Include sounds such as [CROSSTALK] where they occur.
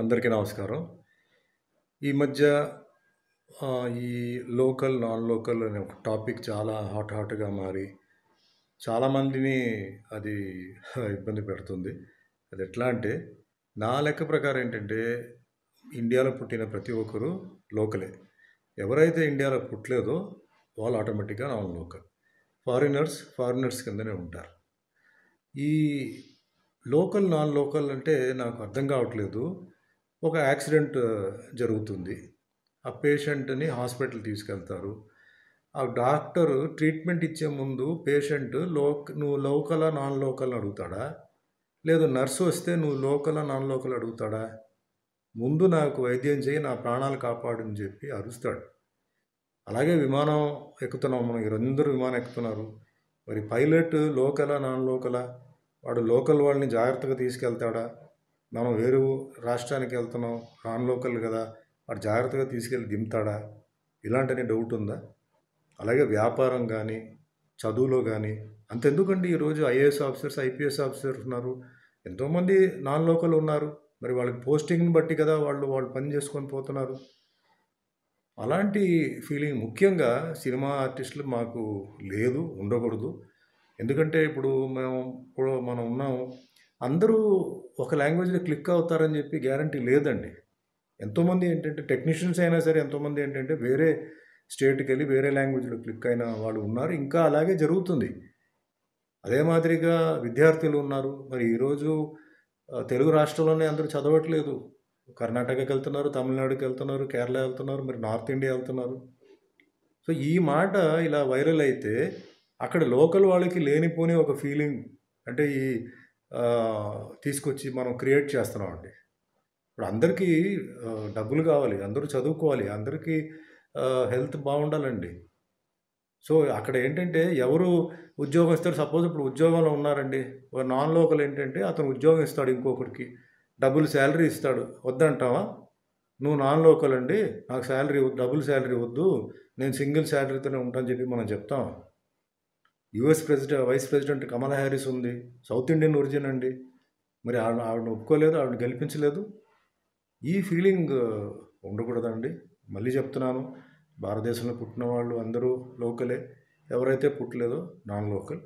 అందరికీ నమస్కారం ఈ మధ్య ఈ లోకల్ నాన్ లోకల్ అనే ఒక టాపిక్ చాలా హాట్ హాట్గా మారి చాలామందిని అది [LAUGHS] ఇబ్బంది పెడుతుంది అది ఎట్లా అంటే నా లెక్క ప్రకారం ఏంటంటే ఇండియాలో పుట్టిన ప్రతి ఒక్కరూ లోకలే ఎవరైతే ఇండియాలో పుట్టలేదో వాళ్ళు ఆటోమేటిక్గా నాన్ లోకల్ ఫారినర్స్ ఫారినర్స్ కిందనే ఉంటారు ఈ లోకల్ నాన్ లోకల్ అంటే నాకు అర్థం కావట్లేదు ఒక యాక్సిడెంట్ జరుగుతుంది ఆ పేషెంట్ని హాస్పిటల్ తీసుకెళ్తారు ఆ డాక్టరు ట్రీట్మెంట్ ఇచ్చే ముందు పేషెంట్ లోక్ నువ్వు లోకల్ నాన్ లోకల్ అడుగుతాడా లేదు నర్సు వస్తే నువ్వు లోకల్ నాన్ లోకల్ అడుగుతాడా ముందు నాకు వైద్యం చేయి నా ప్రాణాలు కాపాడని చెప్పి అరుస్తాడు అలాగే విమానం ఎక్కుతున్నాం మనం ఇరందరూ విమానం ఎక్కుతున్నారు మరి పైలట్ లోకలా నాన్ లోకలా వాడు లోకల్ వాళ్ళని జాగ్రత్తగా తీసుకెళ్తాడా మనం వేరే రాష్ట్రానికి వెళ్తున్నాం నాన్ లోకల్ కదా వాడు జాగ్రత్తగా తీసుకెళ్ళి దింపుతాడా ఇలాంటి డౌట్ ఉందా అలాగే వ్యాపారం కానీ చదువులో కానీ అంతెందుకండి ఈరోజు ఐఏఎస్ ఆఫీసర్స్ ఐపీఎస్ ఆఫీసర్స్ ఉన్నారు ఎంతోమంది నాన్ లోకల్ ఉన్నారు మరి వాళ్ళకి పోస్టింగ్ని బట్టి కదా వాళ్ళు వాళ్ళు పని చేసుకొని పోతున్నారు అలాంటి ఫీలింగ్ ముఖ్యంగా సినిమా ఆర్టిస్టులు మాకు లేదు ఉండకూడదు ఎందుకంటే ఇప్పుడు మేము మనం ఉన్నాము అందరూ ఒక లాంగ్వేజ్లో క్లిక్ అవుతారని చెప్పి గ్యారంటీ లేదండి ఎంతోమంది ఏంటంటే టెక్నీషియన్స్ అయినా సరే ఎంతోమంది ఏంటంటే వేరే స్టేట్కి వెళ్ళి వేరే లాంగ్వేజ్లో క్లిక్ అయిన వాళ్ళు ఉన్నారు ఇంకా అలాగే జరుగుతుంది అదే మాదిరిగా విద్యార్థులు ఉన్నారు మరి ఈరోజు తెలుగు రాష్ట్రంలోనే అందరూ చదవట్లేదు కర్ణాటకకి వెళ్తున్నారు తమిళనాడుకి వెళ్తున్నారు కేరళ వెళ్తున్నారు మరి నార్త్ ఇండియా వెళ్తున్నారు సో ఈ మాట ఇలా వైరల్ అయితే అక్కడ లోకల్ వాళ్ళకి లేనిపోని ఒక ఫీలింగ్ అంటే ఈ తీసుకొచ్చి మనం క్రియేట్ చేస్తున్నామండి ఇప్పుడు అందరికీ డబ్బులు కావాలి అందరూ చదువుకోవాలి అందరికీ హెల్త్ బాగుండాలండి సో అక్కడ ఏంటంటే ఎవరు ఉద్యోగం ఇస్తారు సపోజ్ ఇప్పుడు ఉద్యోగంలో ఉన్నారండి నాన్ లోకల్ ఏంటంటే అతను ఉద్యోగం ఇస్తాడు ఇంకొకరికి డబ్బులు శాలరీ ఇస్తాడు వద్దంటావా నువ్వు నాన్ లోకల్ అండి నాకు శాలరీ డబుల్ శాలరీ వద్దు నేను సింగిల్ శాలరీతోనే ఉంటాను చెప్పి మనం చెప్తాం US president vice president Kamala Harris ఉంది సౌత్ ఇండియన్ ఒరిజిన్ అండి మరి ఆవిడ ఆవిడని ఒప్పుకోలేదు ఆవిడని గెలిపించలేదు ఈ ఫీలింగ్ ఉండకూడదండి మళ్ళీ చెప్తున్నాను భారతదేశంలో పుట్టిన వాళ్ళు అందరూ లోకలే ఎవరైతే పుట్టలేదో నాన్ లోకల్